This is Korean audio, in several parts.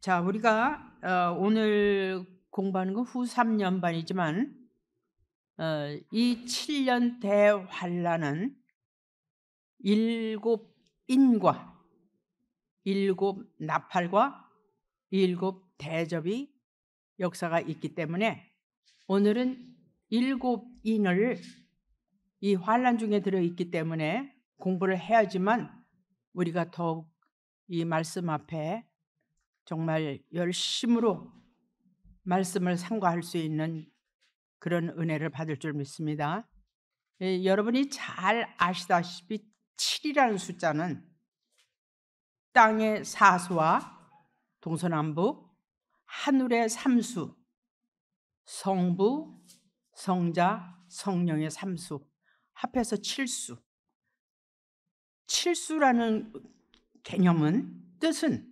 자, 우리가 어, 오늘 공부하는 건 후 3년반이지만 어, 이 7년 대환란은 일곱 인과 일곱 나팔과 일곱 대접이 역사가 있기 때문에 오늘은 일곱 인을 이 환란 중에 들어 있기 때문에 공부를 해야지만 우리가 더욱 이 말씀 앞에 정말 열심으로 말씀을 상고할 수 있는 그런 은혜를 받을 줄 믿습니다. 예, 여러분이 잘 아시다시피 7이라는 숫자는 땅의 사수와 동서남북, 하늘의 삼수, 성부, 성자, 성령의 삼수 합해서 7수. 7수라는 개념은 뜻은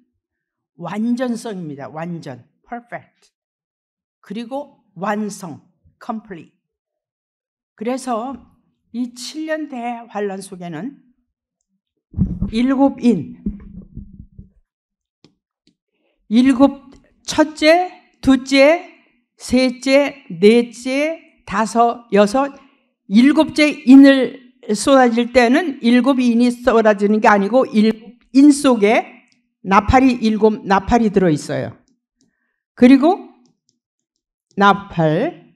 완전성입니다. 완전, perfect. 그리고 완성, complete. 그래서 이 7년 대환란 속에는 일곱 인, 일곱 첫째, 둘째, 셋째, 넷째, 다섯, 여섯, 일곱째 인을 쏟아질 때는 일곱 인이 쏟아지는 게 아니고 일곱 인 속에 나팔이 일곱 나팔이 들어 있어요. 그리고 나팔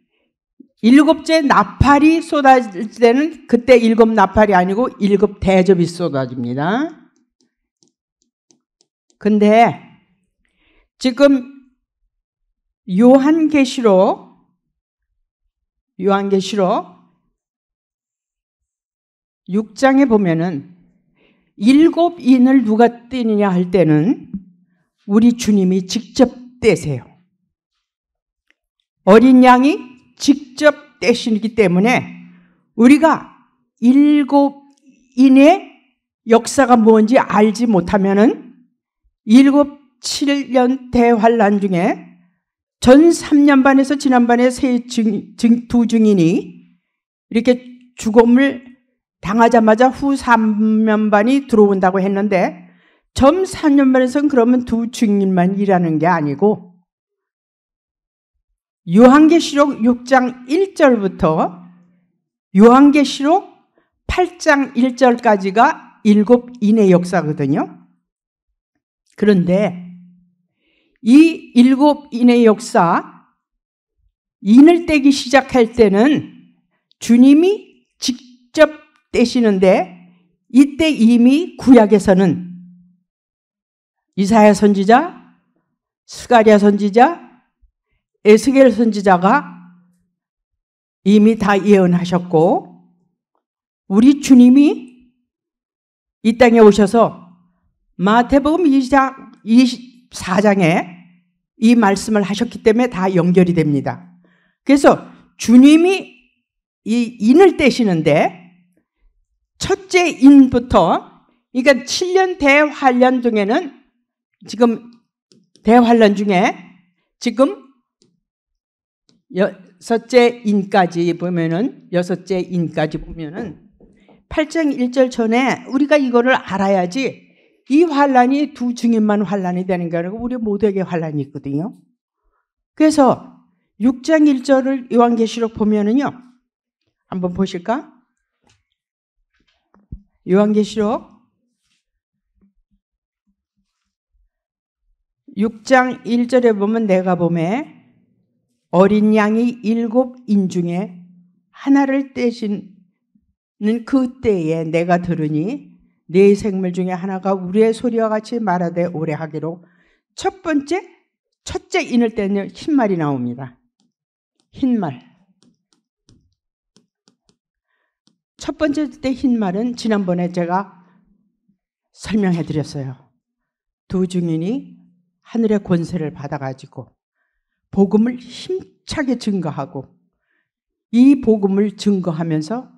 일곱째 나팔이 쏟아질 때는 그때 일곱 나팔이 아니고 일곱 대접이 쏟아집니다. 근데 지금 요한계시록 요한계시록 6장에 보면은 일곱 인을 누가 떼느냐 할 때는 우리 주님이 직접 떼세요. 어린 양이 직접 떼시기 때문에 우리가 일곱 인의 역사가 뭔지 알지 못하면 일곱 7년 대환란 중에 전 3년 반에서 지난번에 세두 증인이 이렇게 죽음을 당하자마자 후 3년반이 들어온다고 했는데 점 3년반에서는 그러면 두 증인만 일하는 게 아니고 요한계시록 6장 1절부터 요한계시록 8장 1절까지가 일곱 인의 역사거든요. 그런데 이 일곱 인의 역사, 인을 떼기 시작할 때는 주님이 직접 떼시는데 이때 이미 구약에서는 이사야 선지자, 스가리아 선지자, 에스겔 선지자가 이미 다 예언하셨고 우리 주님이 이 땅에 오셔서 마태복음 2장 24장에 이 말씀을 하셨기 때문에 다 연결이 됩니다. 그래서 주님이 이 인을 떼시는데 첫째 인부터 그러니까 7년 대환란 중에는 지금 대환란 중에 지금 여섯째 인까지 보면은 여섯째 인까지 보면은 8장 1절 전에 우리가 이거를 알아야지 이 환란이 두 증인만 환란이 되는 게 아니고 우리 모두에게 환란이 있거든요. 그래서 6장 1절을 요한계시록 보면은요. 한번 보실까? 요한계시록 6장 1절에 보면 내가 봄에 어린 양이 일곱 인중에 하나를 떼시는 그 때에 내가 들으니 네 생물 중에 하나가 우리의 소리와 같이 말하되 오래 하기로 첫 번째 첫째 인을 떼는 흰말이 나옵니다. 흰말. 첫 번째 때 흰말은 지난번에 제가 설명해 드렸어요. 두 증인이 하늘의 권세를 받아가지고 복음을 힘차게 증거하고 이 복음을 증거하면서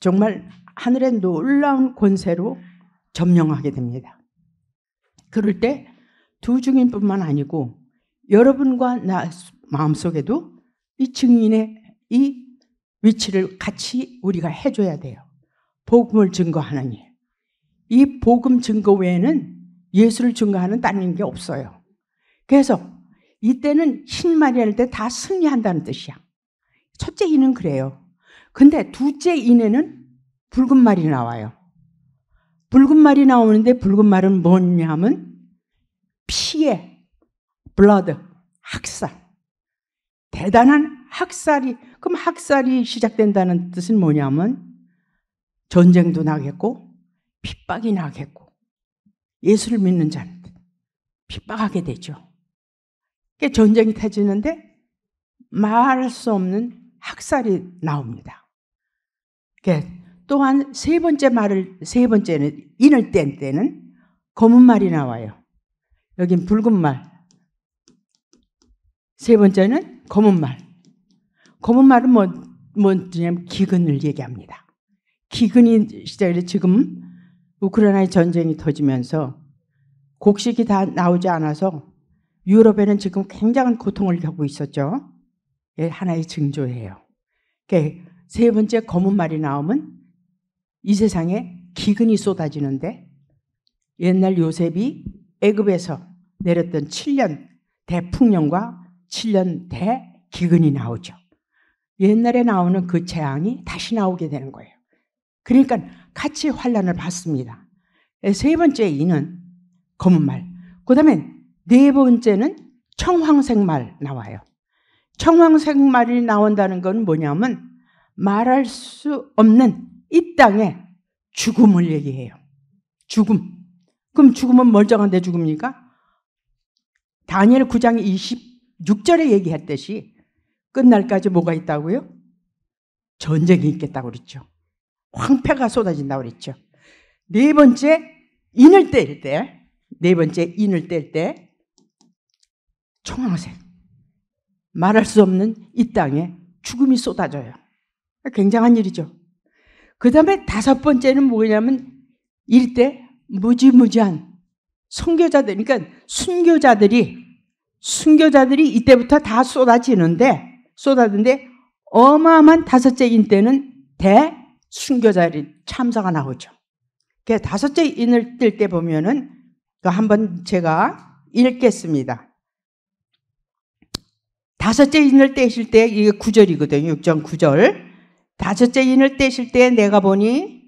정말 하늘의 놀라운 권세로 점령하게 됩니다. 그럴 때 두 증인뿐만 아니고 여러분과 나 마음속에도 이 증인의 이 위치를 같이 우리가 해줘야 돼요. 복음을 증거하는 일. 이 복음 증거 외에는 예수를 증거하는 다른 게 없어요. 그래서 이때는 신마리아일 때다 승리한다는 뜻이야. 첫째 이는 그래요. 근데 둘째 이내는 붉은 말이 나와요. 붉은 말이 나오는데 붉은 말은 뭐냐면 피해, b l o 학살. 대단한 학살이 그럼 학살이 시작된다는 뜻은 뭐냐면 전쟁도 나겠고 핍박이 나겠고 예수를 믿는 자는 핍박하게 되죠. 그러니까 전쟁이 터지는데 말할 수 없는 학살이 나옵니다. 그러니까 또한 세 번째 말을 세 번째는 인을 뗀 때는 검은 말이 나와요. 여긴 붉은 말. 세 번째는 검은 말. 검은 말은 뭐, 뭐냐면 기근을 얘기합니다. 기근이 시작해 지금 우크라이나의 전쟁이 터지면서 곡식이 다 나오지 않아서 유럽에는 지금 굉장한 고통을 겪고 있었죠. 예, 하나의 징조예요. 그러니까 세 번째 검은 말이 나오면 이 세상에 기근이 쏟아지는데 옛날 요셉이 애굽에서 내렸던 7년 대풍년과 7년 대기근이 나오죠. 옛날에 나오는 그 재앙이 다시 나오게 되는 거예요. 그러니까 같이 환란을 받습니다. 예, 세 번째 이는 검은 말. 그 다음에 네 번째는 청황색 말 나와요. 청황색 말이 나온다는 건 뭐냐면 말할 수 없는 이 땅에 죽음을 얘기해요. 죽음. 그럼 죽음은 멀쩡한데 죽음입니까? 다니엘 9장 26절에 얘기했듯이 끝날까지 뭐가 있다고요? 전쟁이 있겠다고 그랬죠. 황폐가 쏟아진다고 그랬죠. 네 번째, 인을 때릴 때, 네 번째, 인을 때릴 때, 청황색. 말할 수 없는 이 땅에 죽음이 쏟아져요. 굉장한 일이죠. 그 다음에 다섯 번째는 뭐냐면, 일대 무지무지한 선교자들, 그러니까 순교자들이, 순교자들이 이때부터 다 쏟아지는데, 쏟았는데 어마어마한 다섯째 인때는 대순교자리 참사가 나오죠. 그 다섯째 인을 뜰 때 보면은 한번 제가 읽겠습니다. 다섯째 인을 떼실 때 이게 구절이거든요. 6장 9절. 다섯째 인을 떼실 때 내가 보니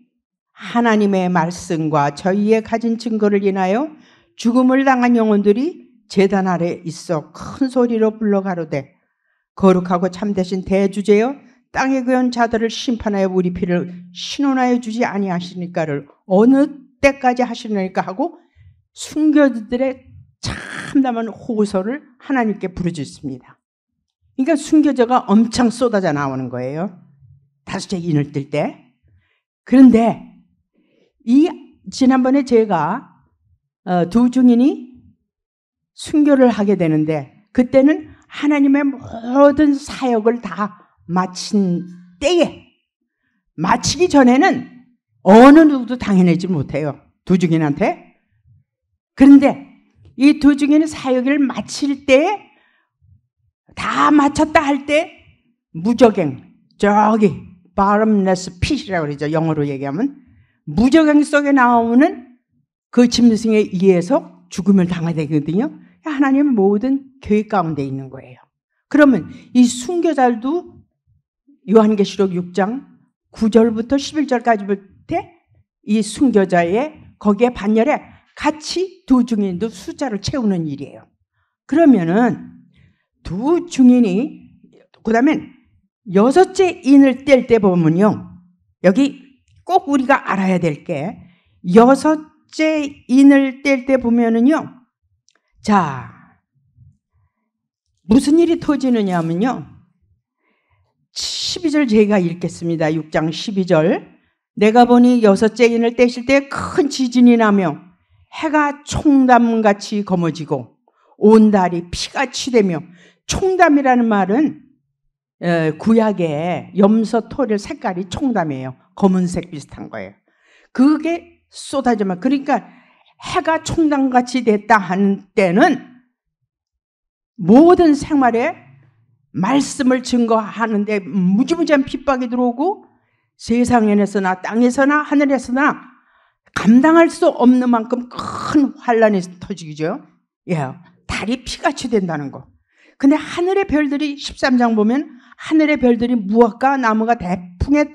하나님의 말씀과 저희의 가진 증거를 인하여 죽음을 당한 영혼들이 재단 아래 있어 큰 소리로 불러 가로되 거룩하고 참되신 대주제여 땅에 그은 자들을 심판하여 우리 피를 신원하여 주지 아니하시니까를 어느 때까지 하시니까 하고 순교들의 참담한 호소를 하나님께 부르짖습니다. 그러니까 순교자가 엄청 쏟아져 나오는 거예요. 다섯째 인을 뜰 때. 그런데 이 지난번에 제가 어, 두 중인이 순교를 하게 되는데 그때는 하나님의 모든 사역을 다 마친 때에 마치기 전에는 어느 누구도 당해내지 못해요. 두 중인한테. 그런데 이 두 중인 사역을 마칠 때에 다 마쳤다 할 때 무적행 저기 바람레스 핏이라고 그러죠. 영어로 얘기하면 무적행 속에 나오는 그 짐승에 의해서 죽음을 당하게 되거든요. 하나님 모든 교회 가운데 있는 거예요. 그러면 이 순교자도 요한계시록 6장 9절부터 11절까지부터 이 순교자의 거기에 반열에 같이 두 증인도 숫자를 채우는 일이에요. 그러면은 두 증인이 그다음에 여섯째 인을 뗄 때 보면요. 여기 꼭 우리가 알아야 될 게 여섯째 인을 뗄 때 보면은요. 자, 무슨 일이 터지느냐면요. 하 12절 제가 읽겠습니다. 6장 12절. 내가 보니 여섯째 인을 떼실 때 큰 지진이 나며 해가 총담같이 검어지고 온 달이 피같이 되며 총담이라는 말은 구약의 염소 토를 색깔이 총담이에요. 검은색 비슷한 거예요. 그게 쏟아지면 그러니까 해가 총당같이 됐다 하는 때는 모든 생활에 말씀을 증거하는데 무지무지한 핍박이 들어오고 세상에서나 땅에서나 하늘에서나 감당할 수 없는 만큼 큰 환란이 터지죠. 예. 달이 피같이 된다는 거. 근데 하늘의 별들이 13장 보면 하늘의 별들이 무화과 나무가 대풍에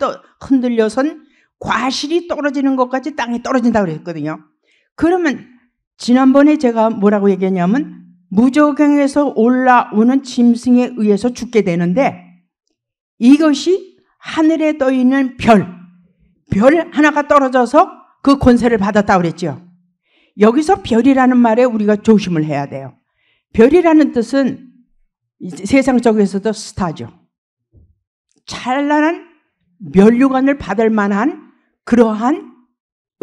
흔들려선 과실이 떨어지는 것까지 땅에 떨어진다 그랬거든요. 그러면 지난번에 제가 뭐라고 얘기했냐면 무저경에서 올라오는 짐승에 의해서 죽게 되는데 이것이 하늘에 떠 있는 별, 별 하나가 떨어져서 그 권세를 받았다 그랬죠. 여기서 별이라는 말에 우리가 조심을 해야 돼요. 별이라는 뜻은 세상적에서도 스타죠. 찬란한 면류관을 받을 만한 그러한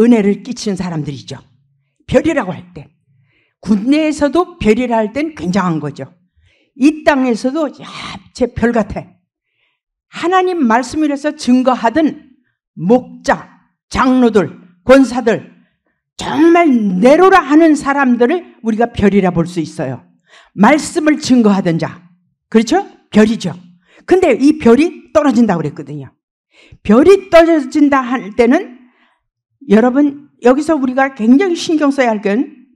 은혜를 끼친 사람들이죠. 별이라고 할 때, 군내에서도 별이라 할 땐 굉장한 거죠. 이 땅에서도 야제 별 같아. 하나님 말씀이라서 증거하던 목자, 장로들, 권사들, 정말 내로라 하는 사람들을 우리가 별이라 볼 수 있어요. 말씀을 증거하던 자. 그렇죠? 별이죠. 근데 이 별이 떨어진다고 그랬거든요. 별이 떨어진다 할 때는 여러분 여기서 우리가 굉장히 신경 써야 할 건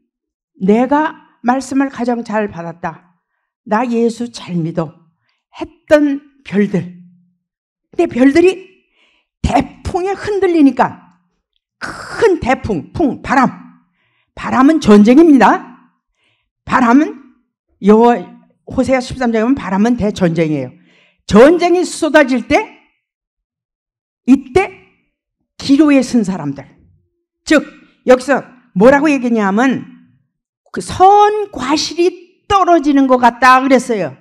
내가 말씀을 가장 잘 받았다. 나 예수 잘 믿어. 했던 별들. 근데 별들이 대풍에 흔들리니까 큰 대풍, 풍, 바람. 바람은 전쟁입니다. 바람은 여호 호세아 13장에 보면 바람은 대전쟁이에요. 전쟁이 쏟아질 때 이때 기로에 선 사람들 즉 여기서 뭐라고 얘기냐면 그 선과실이 떨어지는 것 같다 그랬어요.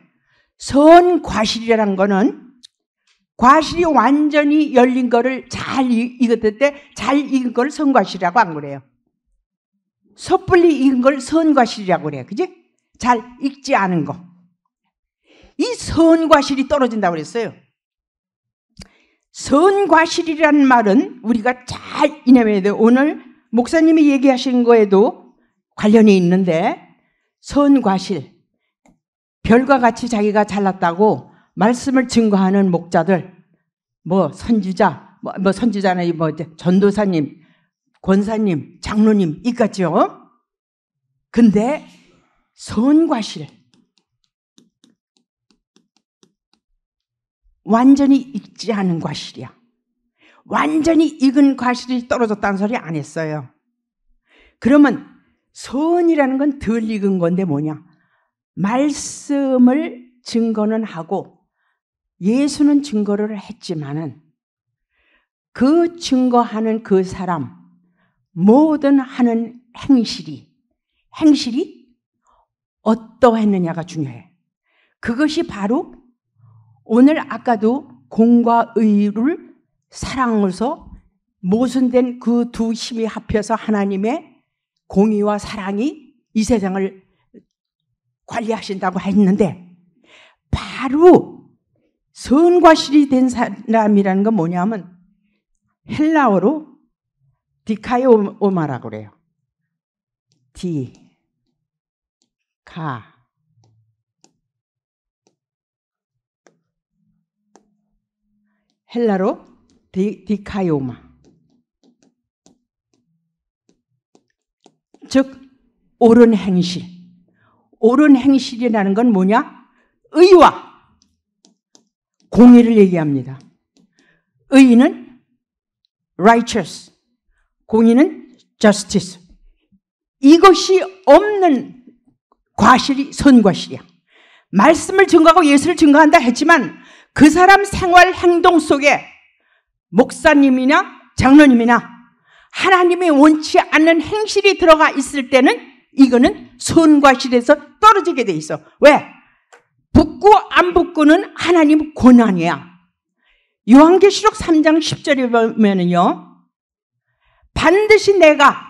선과실이라는 거는 과실이 완전히 열린 거를 잘 익었을 때 잘 익은 걸 선과실이라고 안 그래요. 섣불리 익은 걸 선과실이라고 그래요. 그지? 잘 익지 않은 거. 이 선과실이 떨어진다고 그랬어요. 선과실이라는 말은 우리가 잘 이내면야 돼 오늘 목사님이 얘기하신 거에도 관련이 있는데 선과실 별과 같이 자기가 잘났다고 말씀을 증거하는 목자들 뭐 선지자 뭐, 뭐 선지자나 뭐 전도사님 권사님 장로님 이까지요. 근데 선과실 완전히 익지 않은 과실이야. 완전히 익은 과실이 떨어졌다는 소리 안 했어요. 그러면 소원이라는건 덜 익은 건데 뭐냐? 말씀을 증거는 하고 예수는 증거를 했지만은 그 증거하는 그 사람 모든 하는 행실이 행실이 어떠했느냐가 중요해. 그것이 바로 오늘 아까도 공과 의를 사랑으로서 모순된 그 두 힘이 합해서 하나님의 공의와 사랑이 이 세상을 관리하신다고 했는데 바로 선과 실이 된 사람이라는 건 뭐냐면 헬라어로 디카이오마라고 그래요. 디, 가, 헬라로 디, 디카오마즉 옳은 행실. 옳은 행실이라는 건 뭐냐? 의와 공의를 얘기합니다. 의의는 righteous, 공의는 justice. 이것이 없는 과실이 선과실이야. 말씀을 증거하고 예수를 증거한다 했지만 그 사람 생활 행동 속에 목사님이나 장로님이나 하나님이 원치 않는 행실이 들어가 있을 때는 이거는 손과실에서 떨어지게 돼 있어. 왜? 붙고 안 붙고는 하나님 고난이야. 요한계시록 3장 10절에 보면은요. 반드시 내가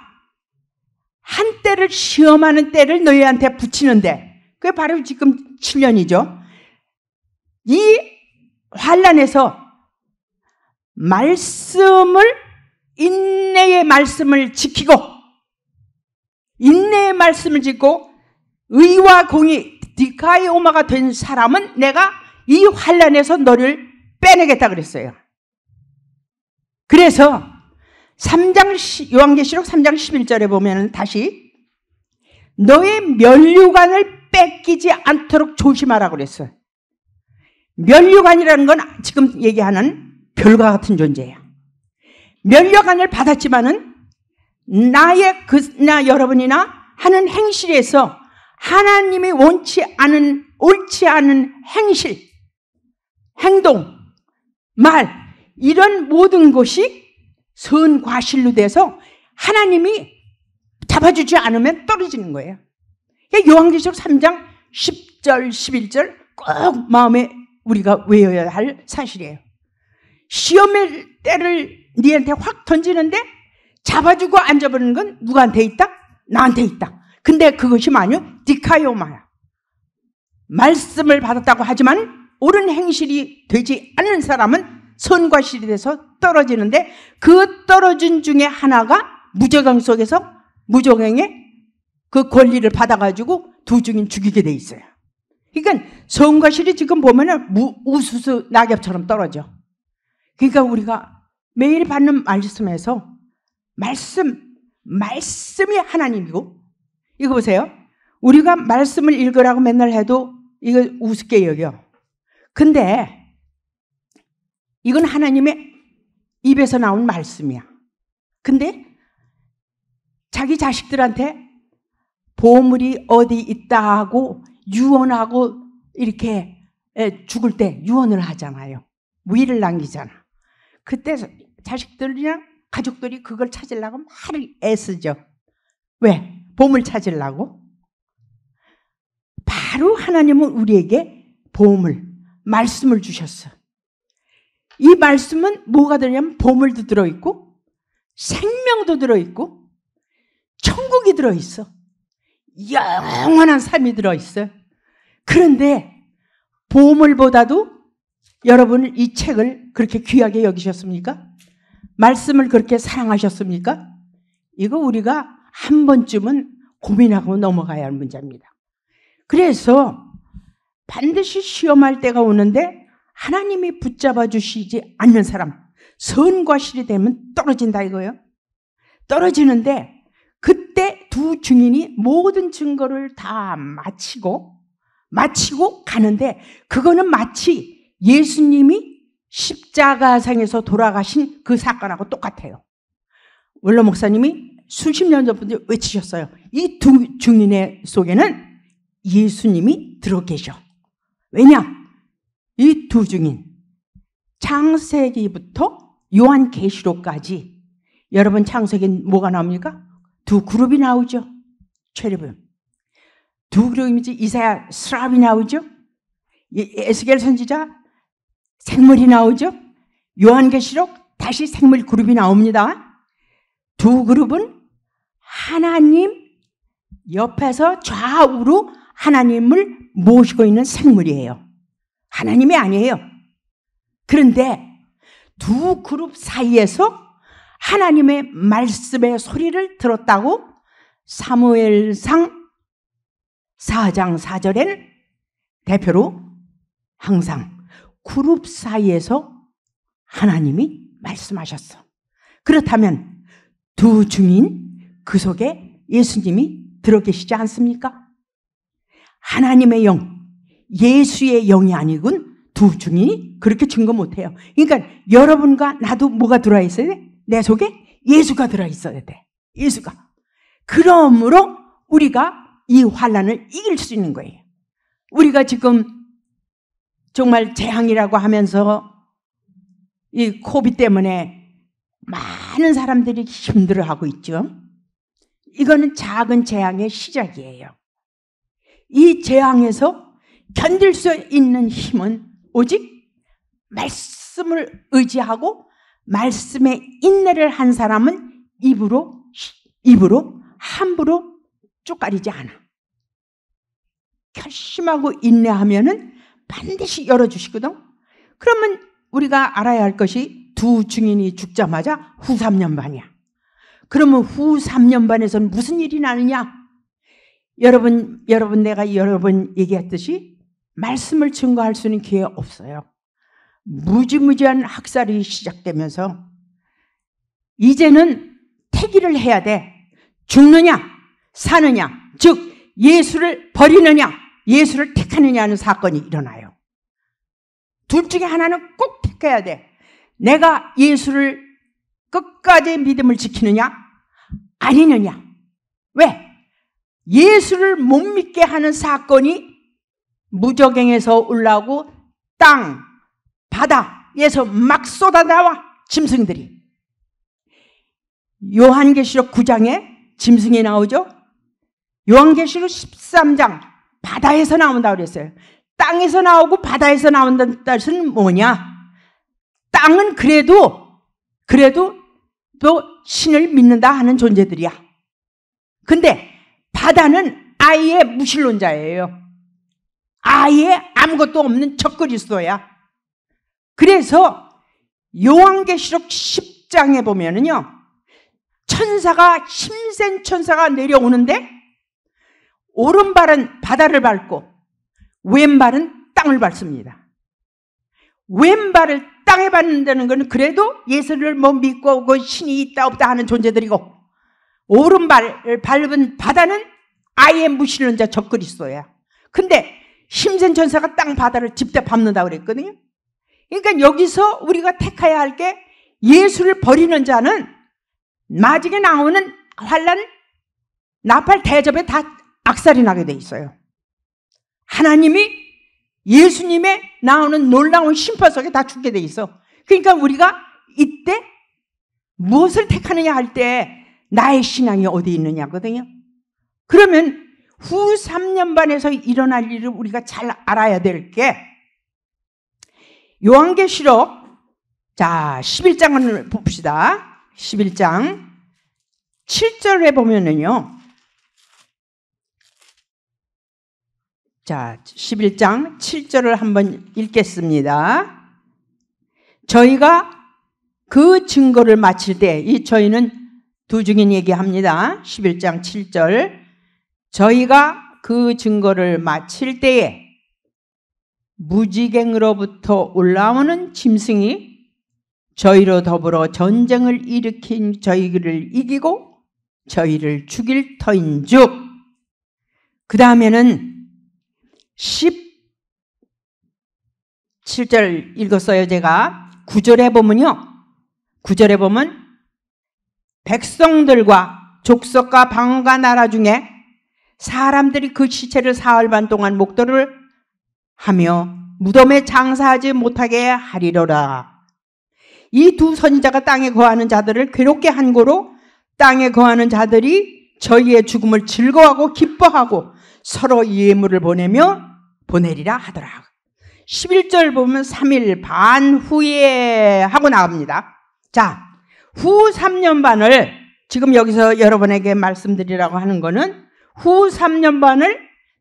한 때를 시험하는 때를 너희한테 붙이는데 그게 바로 지금 7년이죠. 이 환란에서 말씀을 인내의 말씀을 지키고 인내의 말씀을 지고 의와 공이 디카이 오마가 된 사람은 내가 이 환란에서 너를 빼내겠다 그랬어요. 그래서 3장 요한계시록 3장 11절에 보면 다시 너의 면류관을 뺏기지 않도록 조심하라 그랬어요. 면류관이라는 건 지금 얘기하는 별과 같은 존재예요. 류관을 받았지만은 나의 그나 여러분이나 하는 행실에서 하나님이 원치 않은 옳지 않은 행실, 행동, 말 이런 모든 것이 선과실로 돼서 하나님이 잡아주지 않으면 떨어지는 거예요. 그러니까 요한계시록 3장 10절, 11절 꼭 마음에 우리가 외워야 할 사실이에요. 시험의 때를 니한테 확 던지는데 잡아주고 안 잡는 건 누구한테 있다? 나한테 있다. 근데 그것이 마녀 디카요마야. 말씀을 받았다고 하지만 옳은 행실이 되지 않은 사람은 선과 실이 돼서 떨어지는데 그 떨어진 중에 하나가 무저강 속에서 무저강의 그 권리를 받아가지고 두 중인 죽이게 돼 있어요. 그러니까 성과 실이 지금 보면 우수수 낙엽처럼 떨어져. 그러니까 우리가 매일 받는 말씀에서 말씀, 말씀이 하나님이고, 이거 보세요. 우리가 말씀을 읽으라고 맨날 해도 이거 우습게 여겨. 근데 이건 하나님의 입에서 나온 말씀이야. 근데 자기 자식들한테 보물이 어디 있다고 유언하고 이렇게 죽을 때 유언을 하잖아요. 위를 남기잖아. 그때 자식들이랑 가족들이 그걸 찾으려고 말을 애쓰죠. 왜? 보험을 찾으려고? 바로 하나님은 우리에게 보험을, 말씀을 주셨어. 이 말씀은 뭐가 되냐면 보물도 들어있고, 생명도 들어있고, 천국이 들어있어. 영원한 삶이 들어있어요. 그런데 보물보다도 여러분을 이 책을 그렇게 귀하게 여기셨습니까? 말씀을 그렇게 사랑하셨습니까? 이거 우리가 한 번쯤은 고민하고 넘어가야 할 문제입니다. 그래서 반드시 시험할 때가 오는데 하나님이 붙잡아 주시지 않는 사람, 선과 실이 되면 떨어진다 이거예요. 떨어지는데 그때 두 증인이 모든 증거를 다 마치고 마치고 가는데 그거는 마치 예수님이 십자가상에서 돌아가신 그 사건하고 똑같아요. 원로 목사님이 수십 년 전부터 외치셨어요. 이두 증인의 속에는 예수님이 들어 계셔. 왜냐? 이두 증인 창세기부터 요한계시록까지 여러분 창세기 뭐가 나옵니까? 두 그룹이 나오죠. 체리빔. 두 그룹이지 이사야 수랍이 나오죠. 예, 에스겔 선지자 생물이 나오죠. 요한계시록 다시 생물 그룹이 나옵니다. 두 그룹은 하나님 옆에서 좌우로 하나님을 모시고 있는 생물이에요. 하나님이 아니에요. 그런데 두 그룹 사이에서 하나님의 말씀의 소리를 들었다고 사무엘상 4장 4절엔 대표로 항상 그룹 사이에서 하나님이 말씀하셨어. 그렇다면 두 증인 그 속에 예수님이 들어 계시지 않습니까? 하나님의 영, 예수의 영이 아니군 두 증인이 그렇게 증거 못해요. 그러니까 여러분과 나도 뭐가 들어와 있어야 돼? 내 속에 예수가 들어 있어야 돼. 예수가. 그러므로 우리가 이 환란을 이길 수 있는 거예요. 우리가 지금 정말 재앙이라고 하면서 이 코비 때문에 많은 사람들이 힘들어하고 있죠. 이거는 작은 재앙의 시작이에요. 이 재앙에서 견딜 수 있는 힘은 오직 말씀을 의지하고 말씀에 인내를 한 사람은 입으로 입으로 함부로 쪽 가리지 않아. 결심하고 인내하면은 반드시 열어주시거든. 그러면 우리가 알아야 할 것이 두 증인이 죽자마자 후 3년 반이야. 그러면 후 3년 반에서는 무슨 일이 나느냐? 여러분, 여러분, 내가 여러 번 얘기했듯이 말씀을 증거할 수 있는 기회 없어요. 무지무지한 학살이 시작되면서 이제는 태기를 해야 돼. 죽느냐? 사느냐, 즉 예수를 버리느냐, 예수를 택하느냐 는 사건이 일어나요. 둘 중에 하나는 꼭 택해야 돼. 내가 예수를 끝까지 믿음을 지키느냐, 아니느냐. 왜? 예수를 못 믿게 하는 사건이 무적행에서 올라오고 땅, 바다에서 막 쏟아 나와 짐승들이. 요한계시록 9장에 짐승이 나오죠? 요한계시록 13장 바다에서 나온다 그랬어요. 땅에서 나오고 바다에서 나온다는 뜻은 뭐냐? 땅은 그래도 그래도 또 신을 믿는다 하는 존재들이야. 근데 바다는 아예 무신론자예요. 아예 아무것도 없는 적그리스도야. 그래서 요한계시록 10장에 보면은요. 천사가 힘센 천사가 내려오는데 오른발은 바다를 밟고 왼발은 땅을 밟습니다. 왼발을 땅에 밟는다는 것은 그래도 예수를 못 믿고 그 신이 있다 없다 하는 존재들이고 오른발을 밟은 바다는 아예 무시하자 적그리스도야. 근데 심센 천사가 땅 바다를 집대 밟는다 그랬거든요. 그러니까 여기서 우리가 택해야 할 게 예수를 버리는 자는 마지막에 나오는 환란 나팔 대접에 다 악살이 나게 돼 있어요. 하나님이 예수님의 나오는 놀라운 심판 속에 다 죽게 돼 있어. 그러니까 우리가 이때 무엇을 택하느냐 할 때 나의 신앙이 어디 있느냐거든요. 그러면 후 3년 반에서 일어날 일을 우리가 잘 알아야 될 게 요한계시록 자 11장을 봅시다. 11장 7절에 보면은요. 자, 11장 7절을 한번 읽겠습니다. 저희가 그 증거를 마칠 때, 이 저희는 두 중인 얘기합니다. 11장 7절. 저희가 그 증거를 마칠 때에 무지갱으로부터 올라오는 짐승이 저희로 더불어 전쟁을 일으킨 저희를 이기고 저희를 죽일 터인 즉, 그 다음에는 17절 읽었어요, 제가. 9절에 보면요. 9절에 보면 백성들과 족속과 방어가 나라 중에 사람들이 그 시체를 사흘 반 동안 목도를 하며 무덤에 장사하지 못하게 하리로라. 이 두 선지자가 땅에 거하는 자들을 괴롭게 한 고로 땅에 거하는 자들이 저희의 죽음을 즐거워하고 기뻐하고 서로 예물을 보내며 보내리라 하더라. 11절 보면 3일 반 후에 하고 나옵니다 자, 후 3년 반을 지금 여기서 여러분에게 말씀드리라고 하는 거는 후 3년 반을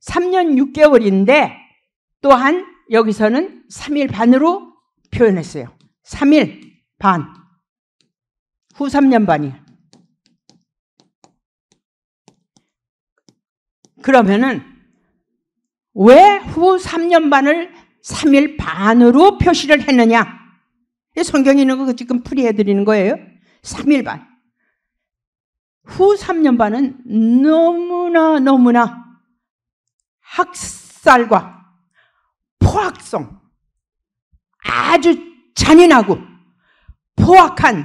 3년 6개월인데 또한 여기서는 3일 반으로 표현했어요. 3일 반. 후 3년 반이. 그러면은 왜후 3년 반을 3일 반으로 표시를 했느냐? 성경에 있는 거 지금 풀이해 드리는 거예요. 3일 반. 후 3년 반은 너무나 너무나 학살과 포악성, 아주 잔인하고 포악한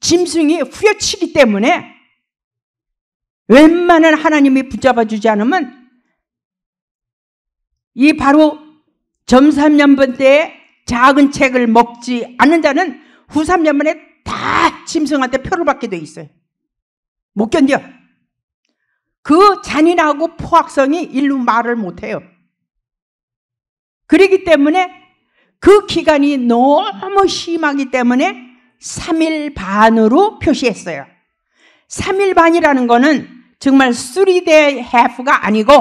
짐승이 후려치기 때문에 웬만한 하나님이 붙잡아주지 않으면 이 바로 점삼년번 때에 작은 책을 먹지 않는 자는 후삼년번에 다 짐승한테 표를 받게 돼 있어요. 못 견뎌. 그 잔인하고 포악성이 일루 말을 못해요. 그러기 때문에 그 기간이 너무 심하기 때문에 3일 반으로 표시했어요. 3일 반이라는 거는 정말 3대 half가 아니고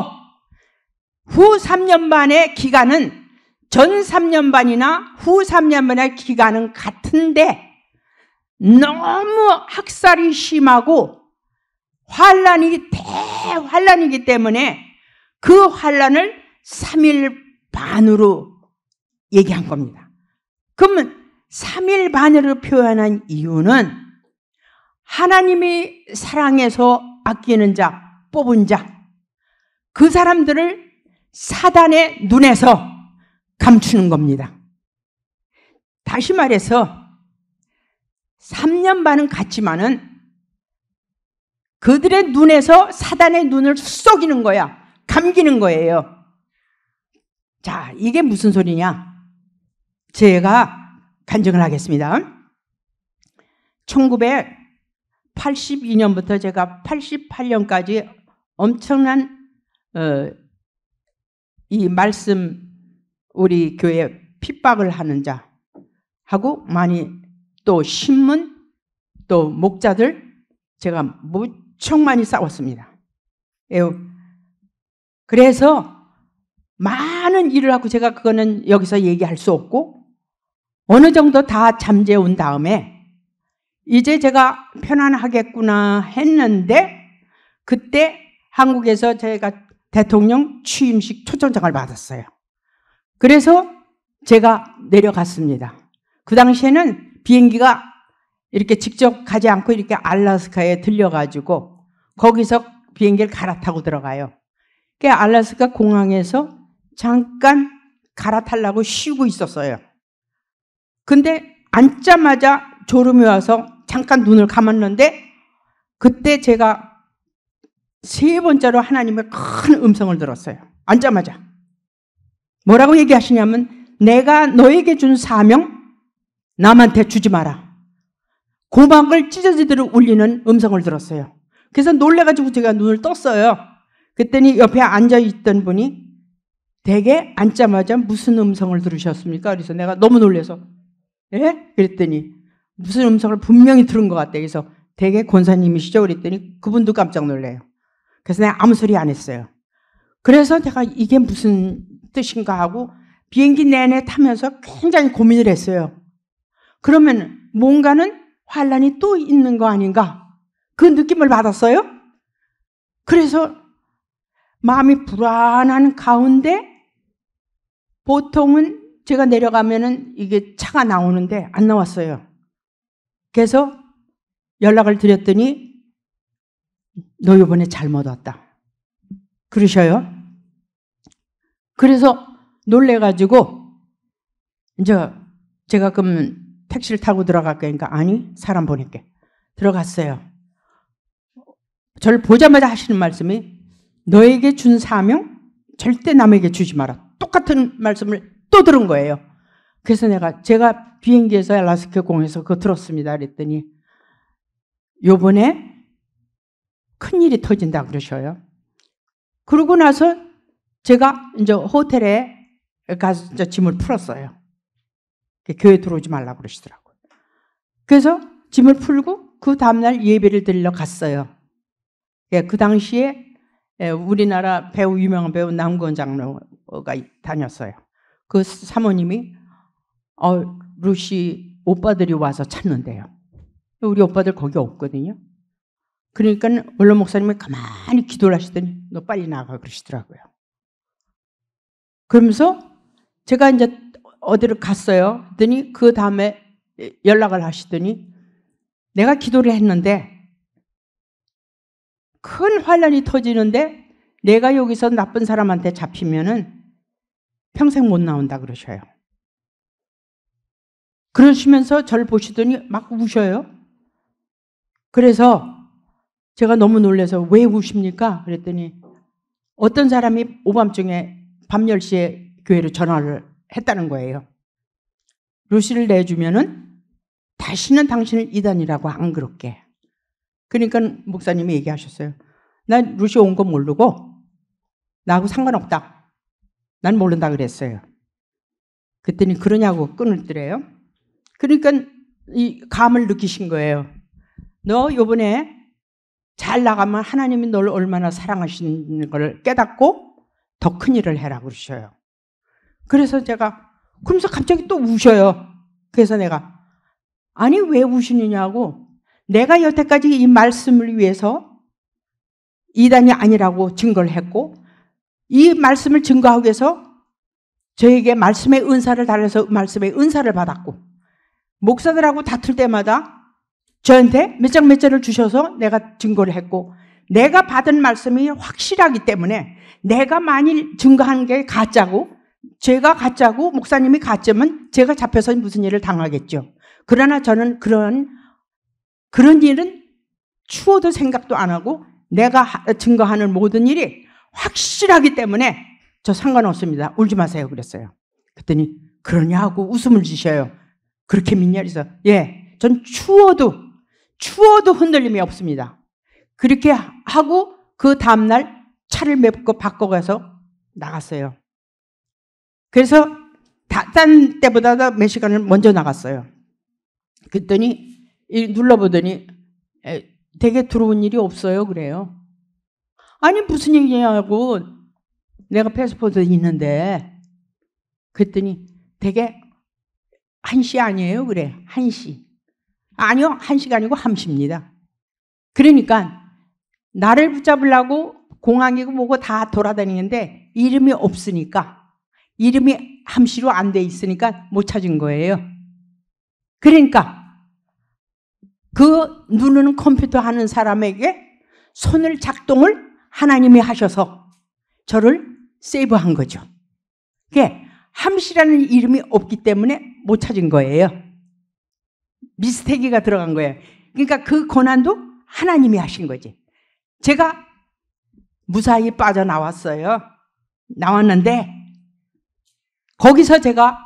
후 3년 반의 기간은 전 3년 반이나 후 3년 반의 기간은 같은데 너무 학살이 심하고 환란이 대환란이기 때문에 그 환란을 3일 반으로 얘기한 겁니다. 그러면 3일 반으로 표현한 이유는 하나님이 사랑해서 아끼는 자, 뽑은 자, 그 사람들을 사단의 눈에서 감추는 겁니다. 다시 말해서 3년 반은 갔지만은 그들의 눈에서 사단의 눈을 쏙이는 거야. 감기는 거예요. 자, 이게 무슨 소리냐? 제가 간증을 하겠습니다. 1982년부터 제가 88년까지 엄청난 어, 이 말씀 우리 교회 핍박을 하는 자 하고 많이 또 신문 또 목자들 제가 무척 많이 싸웠습니다. 그래서 많은 일을 하고 제가 그거는 여기서 얘기할 수 없고 어느 정도 다 잠재운 다음에 이제 제가 편안하겠구나 했는데 그때 한국에서 제가 대통령 취임식 초청장을 받았어요. 그래서 제가 내려갔습니다. 그 당시에는 비행기가 이렇게 직접 가지 않고 이렇게 알라스카에 들려가지고 거기서 비행기를 갈아타고 들어가요. 그 알라스카 공항에서 잠깐 갈아타려고 쉬고 있었어요. 근데 앉자마자 졸음이 와서 잠깐 눈을 감았는데 그때 제가 세 번째로 하나님의 큰 음성을 들었어요. 앉자마자. 뭐라고 얘기하시냐면 내가 너에게 준 사명 남한테 주지 마라. 고막을 찢어지도록 울리는 음성을 들었어요. 그래서 놀래가지고 제가 눈을 떴어요. 그랬더니 옆에 앉아있던 분이 대게 앉자마자 무슨 음성을 들으셨습니까? 그래서 내가 너무 놀래서 예? 그랬더니 무슨 음성을 분명히 들은 것같아 그래서 대게 권사님이시죠? 그랬더니 그분도 깜짝 놀래요. 그래서 내가 아무 소리 안 했어요. 그래서 제가 이게 무슨 뜻인가 하고 비행기 내내 타면서 굉장히 고민을 했어요. 그러면 뭔가는 환란이 또 있는 거 아닌가? 그 느낌을 받았어요. 그래서 마음이 불안한 가운데 보통은 제가 내려가면은 이게 차가 나오는데 안 나왔어요. 그래서 연락을 드렸더니 너요번에 잘못 왔다. 그러셔요. 그래서 놀래가지고 이제 제가 그럼 택시를 타고 들어갈거니까 아니 사람 보낼게 들어갔어요. 저를 보자마자 하시는 말씀이 너에게 준 사명 절대 남에게 주지 마라. 똑같은 말씀을 또 들은 거예요. 그래서 내가 제가 비행기에서 알라스케 공에서 그거 들었습니다. 그랬더니 요번에 큰일이 터진다 그러셔요. 그러고 나서 제가 이제 호텔에 가서 이제 짐을 풀었어요. 교회 들어오지 말라고 그러시더라고요. 그래서 짐을 풀고 그 다음날 예배를 들러 갔어요. 예, 그 당시에 예, 우리나라 배우 유명한 배우 남건 장로가 다녔어요. 그 사모님이 어, 루시 오빠들이 와서 찾는데요. 우리 오빠들 거기 없거든요. 그러니까 원로 목사님이 가만히 기도를 하시더니 너 빨리 나가 그러시더라고요. 그러면서 제가 이제 어디를 갔어요. 그랬더니 그 다음에 연락을 하시더니 내가 기도를 했는데 큰 환란이 터지는데 내가 여기서 나쁜 사람한테 잡히면은 평생 못 나온다 그러셔요. 그러시면서 저를 보시더니 막 우셔요. 그래서 제가 너무 놀라서왜 우십니까? 그랬더니 어떤 사람이 오밤중에 밤 10시에 교회로 전화를 했다는 거예요. 루시를 내주면은 다시는 당신을 이단이라고 안 그럴게. 그러니까 목사님이 얘기하셨어요. 난 루시 온 거 모르고 나하고 상관없다. 난 모른다 그랬어요. 그랬더니 그러냐고 끊을 때래요. 그러니까 이 감을 느끼신 거예요. 너 요번에 잘 나가면 하나님이 널 얼마나 사랑하시는 걸 깨닫고 더 큰 일을 해라 그러셔요. 그래서 제가 그러면서 갑자기 또 우셔요. 그래서 내가 아니 왜 우시느냐고 내가 여태까지 이 말씀을 위해서 이단이 아니라고 증거를 했고 이 말씀을 증거하기 위해서 저에게 말씀의 은사를 달래서 말씀의 은사를 받았고 목사들하고 다툴 때마다 저한테 몇 장몇 절을 주셔서 내가 증거를 했고 내가 받은 말씀이 확실하기 때문에 내가 많이 증거한 게 가짜고 제가 가짜고 목사님이 가짜면 제가 잡혀서 무슨 일을 당하겠죠. 그러나 저는 그런 그런 일은 추워도 생각도 안 하고 내가 증거하는 모든 일이 확실하기 때문에 저 상관없습니다. 울지 마세요. 그랬어요. 그랬더니 그러냐고 웃음을 주셔요. 그렇게 믿냐? 그래서 예, 전 추워도 추워도 흔들림이 없습니다. 그렇게 하고 그 다음날 차를 메고 바꿔가서 나갔어요. 그래서 다, 딴 때보다 몇 시간을 먼저 나갔어요. 그랬더니 눌러보더니 에, 되게 들어온 일이 없어요. 그래요. 아니 무슨 얘기냐고 내가 패스포드 있는데 그랬더니 되게 한시 아니에요. 그래 한시 아니요, 한 시간이고 함십니다. 그러니까 나를 붙잡으려고 공항이고 뭐고 다 돌아다니는데 이름이 없으니까 이름이 함시로 안 돼 있으니까 못 찾은 거예요. 그러니까 그 누르는 컴퓨터 하는 사람에게 손을 작동을 하나님이 하셔서 저를 세이브한 거죠. 그게 함시라는 이름이 없기 때문에 못 찾은 거예요. 미스테기가 들어간 거예요. 그러니까 그 고난도 하나님이 하신 거지. 제가 무사히 빠져나왔어요. 나왔는데 거기서 제가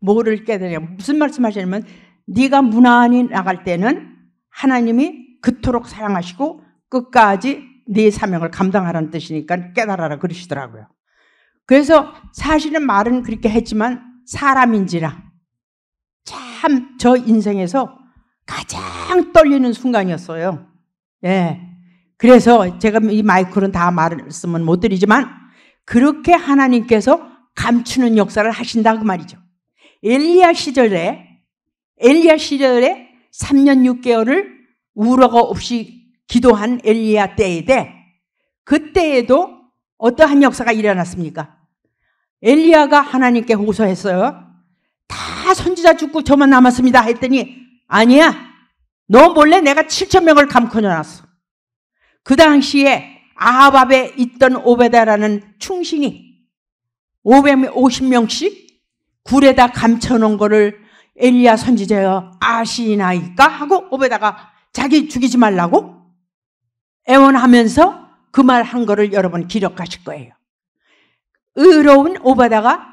뭐를 깨달아요. 무슨 말씀하시냐면 네가 무난히 나갈 때는 하나님이 그토록 사랑하시고 끝까지 네 사명을 감당하라는 뜻이니까 깨달아라 그러시더라고요. 그래서 사실은 말은 그렇게 했지만 사람인지라 참저 인생에서 가장 떨리는 순간이었어요. 예. 그래서 제가 이 마이크로는 다 말씀은 못 드리지만 그렇게 하나님께서 감추는 역사를 하신다 그 말이죠. 엘리야 시절에 엘리야 시절에 3년 6개월을 우러가 없이 기도한 엘리야 때에 그때에도 어떠한 역사가 일어났습니까? 엘리야가 하나님께 호소했어요. 선지자 죽고 저만 남았습니다. 했더니 아니야. 너 몰래 내가 7천 명을 감춰 놨어. 그 당시에 아합에 있던 오베다라는 충신이 550명씩 굴에다 감춰 놓은 거를 엘리야 선지자여 아시나이까 하고 오베다가 자기 죽이지 말라고 애원하면서 그 말 한 거를 여러분 기록하실 거예요. 의로운 오베다가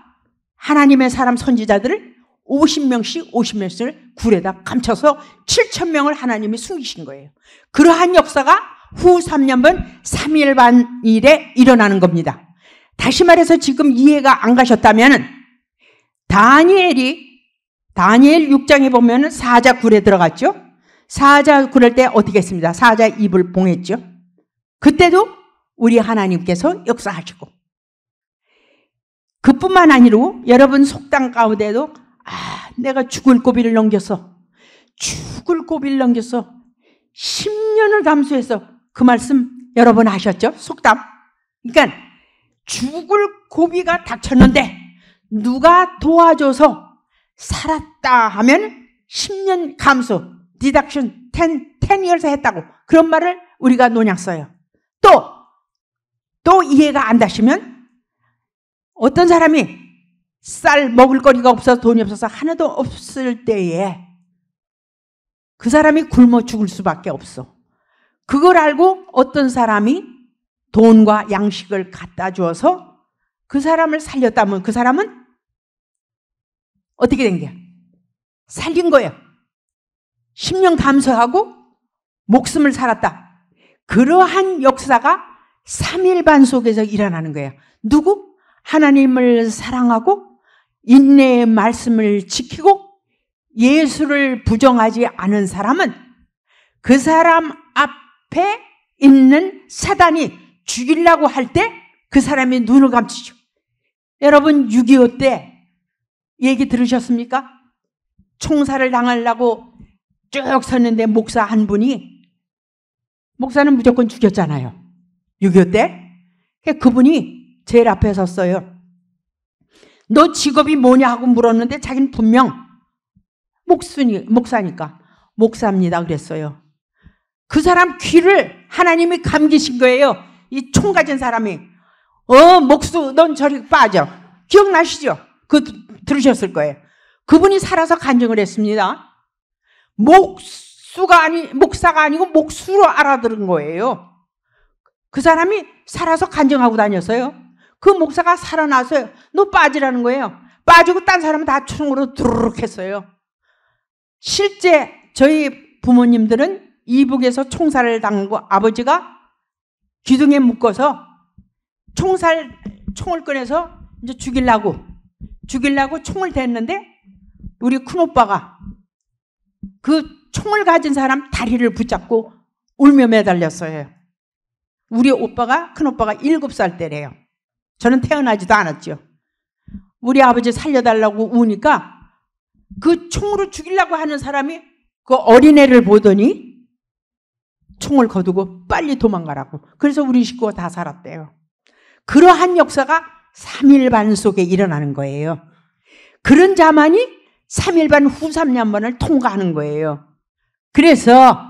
하나님의 사람 선지자들을 50명씩 50명씩 굴에다 감춰서 7천 명을 하나님이 숨기신 거예요. 그러한 역사가 후 3년 반 3일 반 일에 일어나는 겁니다. 다시 말해서 지금 이해가 안 가셨다면 다니엘이 다니엘 6장에 보면 사자 굴에 들어갔죠. 사자 굴을 때 어떻게 했습니다. 사자 입을 봉했죠. 그때도 우리 하나님께서 역사하시고 그뿐만 아니라 여러분 속담 가운데도 아, 내가 죽을 고비를 넘겨서, 죽을 고비를 넘겨서 10년을 감수해서 그 말씀 여러분 아셨죠? 속담. 그러니까 죽을 고비가 닥쳤는데 누가 도와줘서 살았다 하면 10년 감수, d 디덕션 10, 10years 했다고 그런 말을 우리가 논약 써요. 또, 또 이해가 안 다시면 어떤 사람이 쌀 먹을 거리가 없어서 돈이 없어서 하나도 없을 때에 그 사람이 굶어 죽을 수밖에 없어. 그걸 알고 어떤 사람이 돈과 양식을 갖다 주어서 그 사람을 살렸다면 그 사람은 어떻게 된 거야? 살린 거예요. 10년 감소하고 목숨을 살았다. 그러한 역사가 3일반 속에서 일어나는 거예요. 누구? 하나님을 사랑하고 인내의 말씀을 지키고 예수를 부정하지 않은 사람은 그 사람 앞에 있는 사단이 죽이려고 할 때 그 사람이 눈을 감추죠 여러분 6.25 때 얘기 들으셨습니까? 총살을 당하려고 쭉 섰는데 목사 한 분이 목사는 무조건 죽였잖아요. 6.25 때. 그러니까 그분이 제일 앞에 섰어요. 너 직업이 뭐냐 하고 물었는데 자기는 분명 목수니, 목사니까 목사입니다 그랬어요. 그 사람 귀를 하나님이 감기신 거예요. 이 총 가진 사람이. 어, 목수, 넌 저리 빠져. 기억나시죠? 그 들으셨을 거예요. 그분이 살아서 간증을 했습니다. 목수가 아니, 목사가 아니고 목수로 알아들은 거예요. 그 사람이 살아서 간증하고 다녔어요. 그 목사가 살아나서요. 너 빠지라는 거예요. 빠지고 딴 사람은 다총으로 두르륵 했어요. 실제 저희 부모님들은 이북에서 총살을 당하고 아버지가 기둥에 묶어서 총살 총을 꺼내서 이제 죽이려고 죽이려고 총을 댔는데 우리 큰 오빠가 그 총을 가진 사람 다리를 붙잡고 울며 매달렸어요. 우리 오빠가 큰 오빠가 일곱 살 때래요. 저는 태어나지도 않았죠. 우리 아버지 살려달라고 우니까 그 총으로 죽이려고 하는 사람이 그 어린애를 보더니 총을 거두고 빨리 도망가라고. 그래서 우리 식구가 다 살았대요. 그러한 역사가 3일반 속에 일어나는 거예요. 그런 자만이 3일반 후 3년반을 통과하는 거예요. 그래서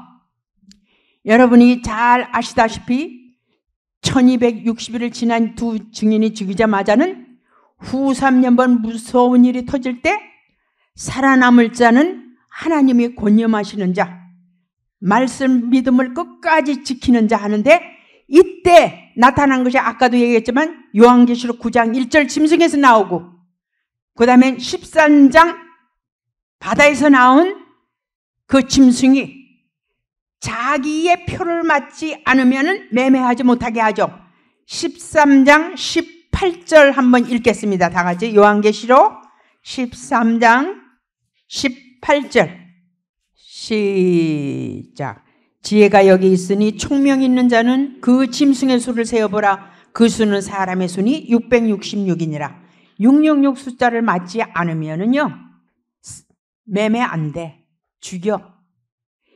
여러분이 잘 아시다시피 1260일을 지난 두 증인이 죽이자마자는 후 3년번 무서운 일이 터질 때 살아남을 자는 하나님이 권념하시는 자, 말씀 믿음을 끝까지 지키는 자 하는데 이때 나타난 것이 아까도 얘기했지만 요한계시록 9장 1절 짐승에서 나오고 그 다음에 13장 바다에서 나온 그 짐승이 자기의 표를 맞지 않으면 매매하지 못하게 하죠. 13장 18절 한번 읽겠습니다. 다 같이 요한계시록 13장 18절 시작 지혜가 여기 있으니 총명 있는 자는 그 짐승의 수를 세어보라 그 수는 사람의 수니 666이니라 666 숫자를 맞지 않으면요 매매 안 돼. 죽여.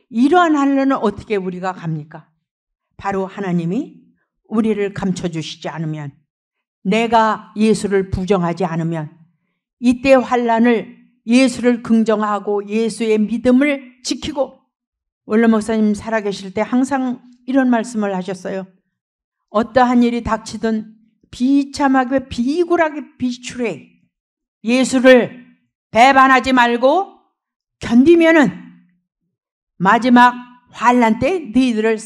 이러한 하늘는 어떻게 우리가 갑니까? 바로 하나님이 우리를 감춰 주시지 않으면 내가 예수를 부정하지 않으면 이때 환란을 예수를 긍정하고 예수의 믿음을 지키고 원로 목사님 살아계실 때 항상 이런 말씀을 하셨어요. 어떠한 일이 닥치든 비참하게 비굴하게 비추해 예수를 배반하지 말고 견디면은 마지막 환란 때 너희들을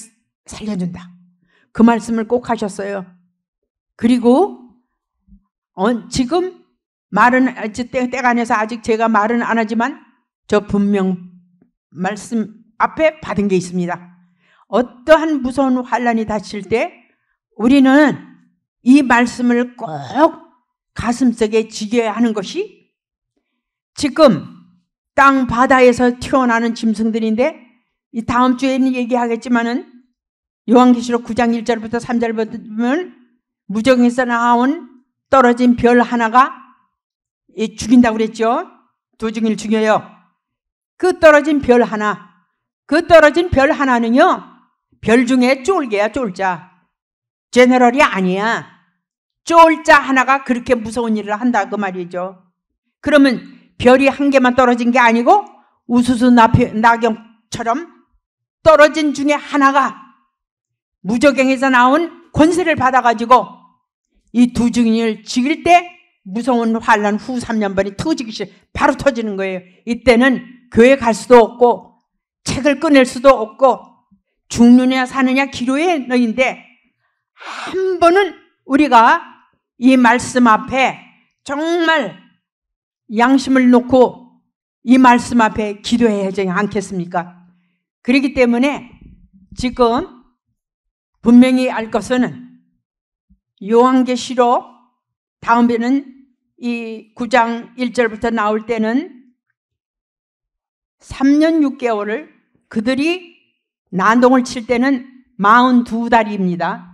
살려준다. 그 말씀을 꼭 하셨어요. 그리고 지금 말은 때가 아니어서 아직 제가 말은 안 하지만 저 분명 말씀 앞에 받은 게 있습니다. 어떠한 무서운 환란이 닥칠 때 우리는 이 말씀을 꼭 가슴속에 지겨야 하는 것이 지금 땅 바다에서 튀어나오는 짐승들인데 이 다음 주에는 얘기하겠지만은 요한계시록 9장 1절부터 3절부터 보면 무정에서 나온 떨어진 별 하나가 죽인다고 그랬죠. 도중일 죽여요그 떨어진 별 하나, 그 떨어진 별 하나는요. 별 중에 쫄개야 쫄자. 제너럴이 아니야. 쫄자 하나가 그렇게 무서운 일을 한다 그 말이죠. 그러면 별이 한 개만 떨어진 게 아니고 우수수 낙엽처럼 떨어진 중에 하나가 무적행에서 나온 권세를 받아가지고 이 두 증인을 죽일 때 무서운 환란 후 3년반이 터지기 시작 바로 터지는 거예요. 이때는 교회 갈 수도 없고 책을 꺼낼 수도 없고 죽느냐 사느냐 기로의 너인데 한 번은 우리가 이 말씀 앞에 정말 양심을 놓고 이 말씀 앞에 기도해야 하지 않겠습니까? 그렇기 때문에 지금 분명히 알 것은 요한계시로 다음에는 이 9장 1절부터 나올 때는 3년 6개월을 그들이 난동을 칠 때는 42달입니다.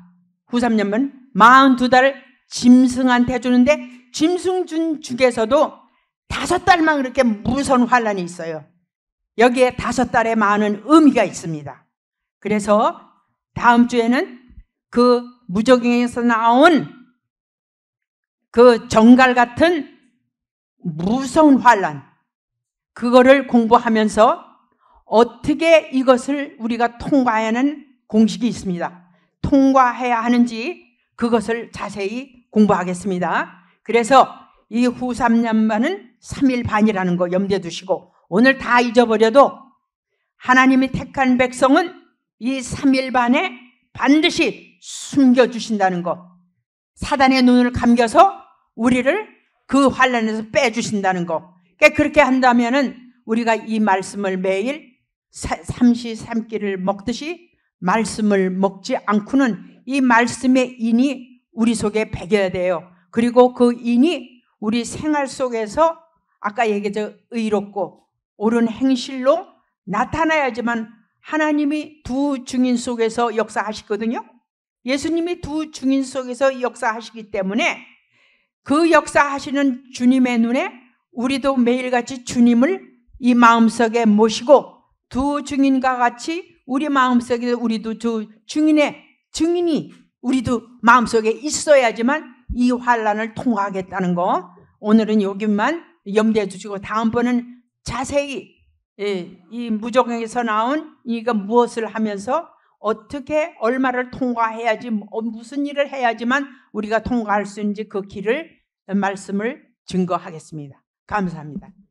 후3년은 4 2달 짐승한테 주는데 짐승 중에서도 다섯 달만 그렇게 무선 환란이 있어요. 여기에 다섯 달에 많은 의미가 있습니다. 그래서 다음 주에는 그 무적행에서 나온 그 정갈 같은 무서운 환란 그거를 공부하면서 어떻게 이것을 우리가 통과하는 공식이 있습니다. 통과해야 하는지 그것을 자세히 공부하겠습니다. 그래서 이후 3년반은 3일 반이라는 거 염두에 두시고 오늘 다 잊어버려도 하나님이 택한 백성은 이 3일 반에 반드시 숨겨주신다는 거 사단의 눈을 감겨서 우리를 그 환란에서 빼주신다는 거그렇게 그러니까 한다면 은 우리가 이 말씀을 매일 삼시삼끼를 먹듯이 말씀을 먹지 않고는 이 말씀의 인이 우리 속에 배겨야 돼요 그리고 그 인이 우리 생활 속에서 아까 얘기했죠. 의롭고 옳은 행실로 나타나야지만 하나님이 두 증인 속에서 역사하시거든요. 예수님이 두 증인 속에서 역사하시기 때문에 그 역사하시는 주님의 눈에 우리도 매일같이 주님을 이 마음속에 모시고 두 증인과 같이 우리 마음속에 우리도 두 증인의 증인이 우리도 마음속에 있어야지만 이 환란을 통과하겠다는 거 오늘은 여기만 염두해주시고 다음번은 자세히 예, 이 무적행에서 나온 이가 무엇을 하면서 어떻게 얼마를 통과해야지 어, 무슨 일을 해야지만 우리가 통과할 수 있는지 그 길을 말씀을 증거하겠습니다. 감사합니다.